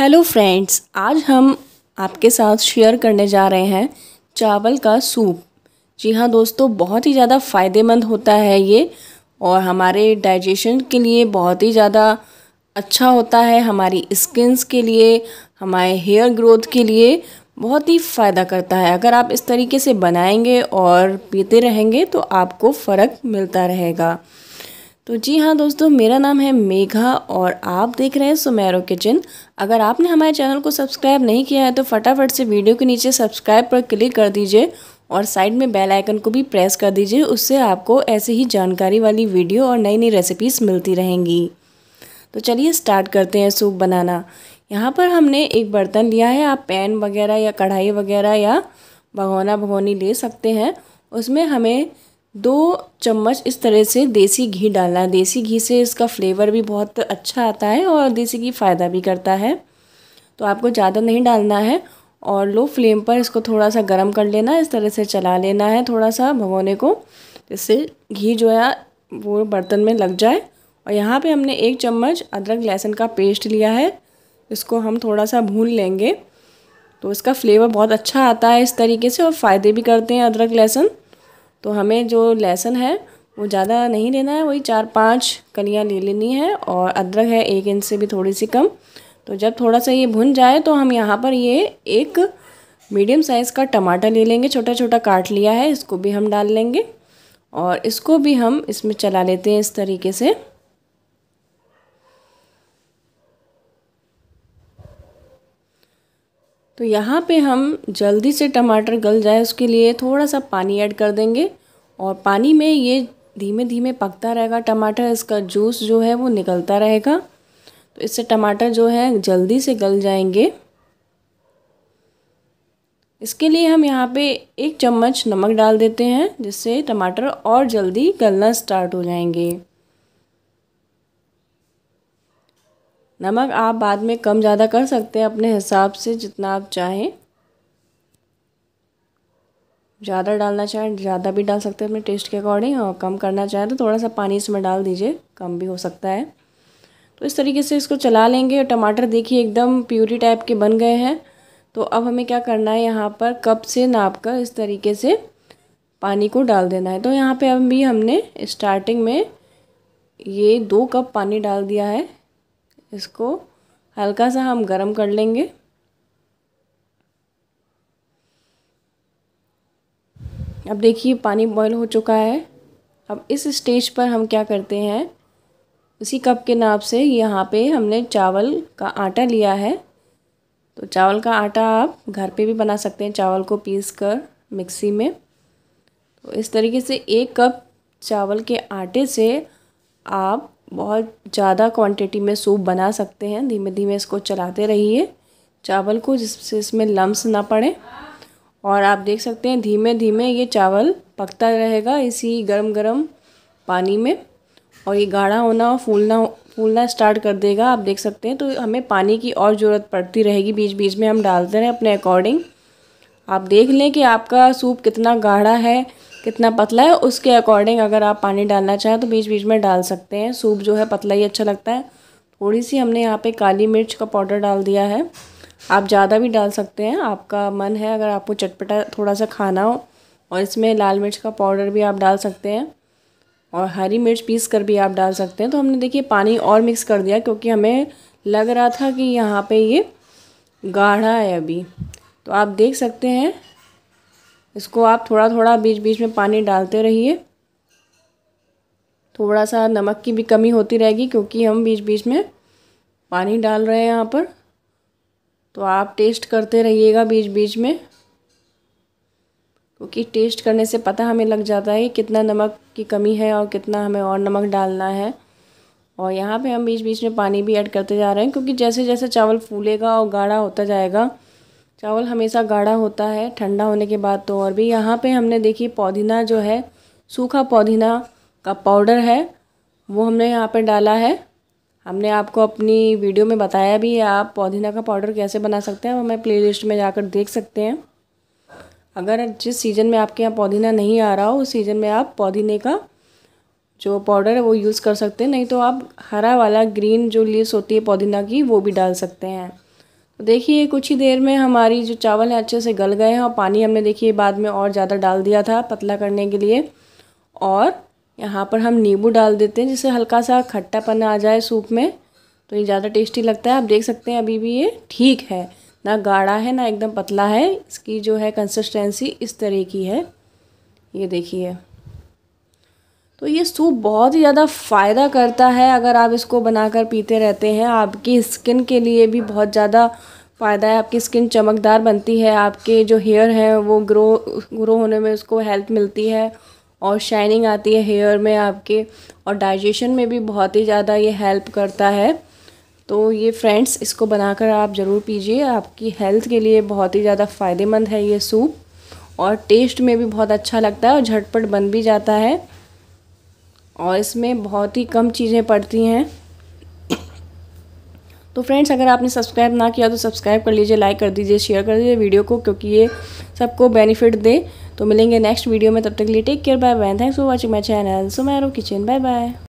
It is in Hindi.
हेलो फ्रेंड्स आज हम आपके साथ शेयर करने जा रहे हैं चावल का सूप जी हाँ दोस्तों बहुत ही ज़्यादा फ़ायदेमंद होता है ये और हमारे डाइजेशन के लिए बहुत ही ज़्यादा अच्छा होता है हमारी स्किन्स के लिए हमारे हेयर ग्रोथ के लिए बहुत ही फ़ायदा करता है अगर आप इस तरीके से बनाएंगे और पीते रहेंगे तो आपको फ़र्क मिलता रहेगा तो जी हाँ दोस्तों मेरा नाम है मेघा और आप देख रहे हैं सुमेरो किचन अगर आपने हमारे चैनल को सब्सक्राइब नहीं किया है तो फटाफट से वीडियो के नीचे सब्सक्राइब पर क्लिक कर दीजिए और साइड में बेल आइकन को भी प्रेस कर दीजिए उससे आपको ऐसे ही जानकारी वाली वीडियो और नई नई रेसिपीज़ मिलती रहेंगी तो चलिए स्टार्ट करते हैं सूप बनाना यहाँ पर हमने एक बर्तन लिया है आप पैन वगैरह या कढ़ाई वगैरह या भगोना भगोनी ले सकते हैं उसमें हमें दो चम्मच इस तरह से देसी घी डालना है देसी घी से इसका फ्लेवर भी बहुत अच्छा आता है और देसी घी फ़ायदा भी करता है तो आपको ज़्यादा नहीं डालना है और लो फ्लेम पर इसको थोड़ा सा गर्म कर लेना है इस तरह से चला लेना है थोड़ा सा भगोने को जिससे घी जो है वो बर्तन में लग जाए और यहाँ पे हमने एक चम्मच अदरक लहसुन का पेस्ट लिया है इसको हम थोड़ा सा भून लेंगे तो इसका फ्लेवर बहुत अच्छा आता है इस तरीके से और फ़ायदे भी करते हैं अदरक लहसुन तो हमें जो लहसुन है वो ज़्यादा नहीं लेना है वही चार पाँच कलियाँ ले लेनी है और अदरक है एक इंच से भी थोड़ी सी कम तो जब थोड़ा सा ये भुन जाए तो हम यहाँ पर ये एक मीडियम साइज़ का टमाटर ले लेंगे छोटा छोटा काट लिया है इसको भी हम डाल लेंगे और इसको भी हम इसमें चला लेते हैं इस तरीके से तो यहाँ पे हम जल्दी से टमाटर गल जाए उसके लिए थोड़ा सा पानी ऐड कर देंगे और पानी में ये धीमे धीमे पकता रहेगा टमाटर इसका जूस जो है वो निकलता रहेगा तो इससे टमाटर जो है जल्दी से गल जाएंगे इसके लिए हम यहाँ पे एक चम्मच नमक डाल देते हैं जिससे टमाटर और जल्दी गलना स्टार्ट हो जाएंगे नमक आप बाद में कम ज़्यादा कर सकते हैं अपने हिसाब से जितना आप चाहें ज़्यादा डालना चाहें ज़्यादा भी डाल सकते हैं अपने टेस्ट के अकॉर्डिंग और कम करना चाहें तो थोड़ा सा पानी इसमें डाल दीजिए कम भी हो सकता है तो इस तरीके से इसको चला लेंगे और टमाटर देखिए एकदम प्यूरी टाइप के बन गए हैं तो अब हमें क्या करना है यहाँ पर कप से नाप कर इस तरीके से पानी को डाल देना है तो यहाँ पे अब भी हमने स्टार्टिंग में ये दो कप पानी डाल दिया है इसको हल्का सा हम गरम कर लेंगे अब देखिए पानी बॉईल हो चुका है अब इस स्टेज पर हम क्या करते हैं उसी कप के नाप से यहाँ पे हमने चावल का आटा लिया है तो चावल का आटा आप घर पे भी बना सकते हैं चावल को पीस कर मिक्सी में तो इस तरीके से एक कप चावल के आटे से आप बहुत ज़्यादा क्वांटिटी में सूप बना सकते हैं धीमे धीमे इसको चलाते रहिए चावल को जिससे इसमें लम्स ना पड़े और आप देख सकते हैं धीमे धीमे ये चावल पकता रहेगा इसी गर्म गर्म पानी में और ये गाढ़ा होना और फूलना फूलना स्टार्ट कर देगा आप देख सकते हैं तो हमें पानी की और ज़रूरत पड़ती रहेगी बीच बीच में हम डालते रहें अपने अकॉर्डिंग आप देख लें कि आपका सूप कितना गाढ़ा है कितना पतला है उसके अकॉर्डिंग अगर आप पानी डालना चाहें तो बीच बीच में डाल सकते हैं सूप जो है पतला ही अच्छा लगता है थोड़ी सी हमने यहाँ पे काली मिर्च का पाउडर डाल दिया है आप ज़्यादा भी डाल सकते हैं आपका मन है अगर आपको चटपटा थोड़ा सा खाना हो और इसमें लाल मिर्च का पाउडर भी आप डाल सकते हैं और हरी मिर्च पीस कर भी आप डाल सकते हैं तो हमने देखिए पानी और मिक्स कर दिया क्योंकि हमें लग रहा था कि यहाँ पर ये गाढ़ा है अभी तो आप देख सकते हैं इसको आप थोड़ा थोड़ा बीच बीच में पानी डालते रहिए थोड़ा सा नमक की भी कमी होती रहेगी क्योंकि हम बीच बीच में पानी डाल रहे हैं यहाँ पर तो आप टेस्ट करते रहिएगा बीच बीच में क्योंकि टेस्ट करने से पता हमें लग जाता है कितना नमक की कमी है और कितना हमें और नमक डालना है और यहाँ पे हम बीच बीच में पानी भी ऐड करते जा रहे हैं क्योंकि जैसे जैसे चावल फूलेगा और गाढ़ा होता जाएगा चावल हमेशा गाढ़ा होता है ठंडा होने के बाद तो और भी यहाँ पे हमने देखी पौधीना जो है सूखा पौधीना का पाउडर है वो हमने यहाँ पे डाला है हमने आपको अपनी वीडियो में बताया भी है आप पौधीना का पाउडर कैसे बना सकते हैं वो हमें प्ले में जाकर देख सकते हैं अगर जिस सीज़न में आपके यहाँ पौधीना नहीं आ रहा हो उस सीज़न में आप पौधीने का जो पाउडर है वो यूज़ कर सकते हैं नहीं तो आप हरा वाला ग्रीन जो लीव्स होती है पौधीना की वो भी डाल सकते हैं देखिए कुछ ही देर में हमारी जो चावल हैं अच्छे से गल गए हैं और पानी हमने देखिए बाद में और ज़्यादा डाल दिया था पतला करने के लिए और यहाँ पर हम नींबू डाल देते हैं जिससे हल्का सा खट्टापन आ जाए सूप में तो ये ज़्यादा टेस्टी लगता है आप देख सकते हैं अभी भी ये ठीक है ना गाढ़ा है ना एकदम पतला है इसकी जो है कंसिस्टेंसी इस तरह की है ये देखिए तो ये सूप बहुत ही ज़्यादा फ़ायदा करता है अगर आप इसको बनाकर पीते रहते हैं आपकी स्किन के लिए भी बहुत ज़्यादा फ़ायदा है आपकी स्किन चमकदार बनती है आपके जो हेयर हैं वो ग्रो ग्रो होने में उसको हेल्प मिलती है और शाइनिंग आती है हेयर में आपके और डाइजेशन में भी बहुत ही ज़्यादा ये हेल्प करता है तो ये फ्रेंड्स इसको बनाकर आप ज़रूर पीजिए आपकी हेल्थ के लिए बहुत ही ज़्यादा फ़ायदेमंद है ये सूप और टेस्ट में भी बहुत अच्छा लगता है और झटपट बन भी जाता है और इसमें बहुत ही कम चीज़ें पड़ती हैं तो फ्रेंड्स अगर आपने सब्सक्राइब ना किया तो सब्सक्राइब कर लीजिए लाइक कर दीजिए शेयर कर दीजिए वीडियो को क्योंकि ये सबको बेनिफिट दे तो मिलेंगे नेक्स्ट वीडियो में तब तक के लिए take care bye bye thanks for watching my channel सुमैरो किचन बाय बाय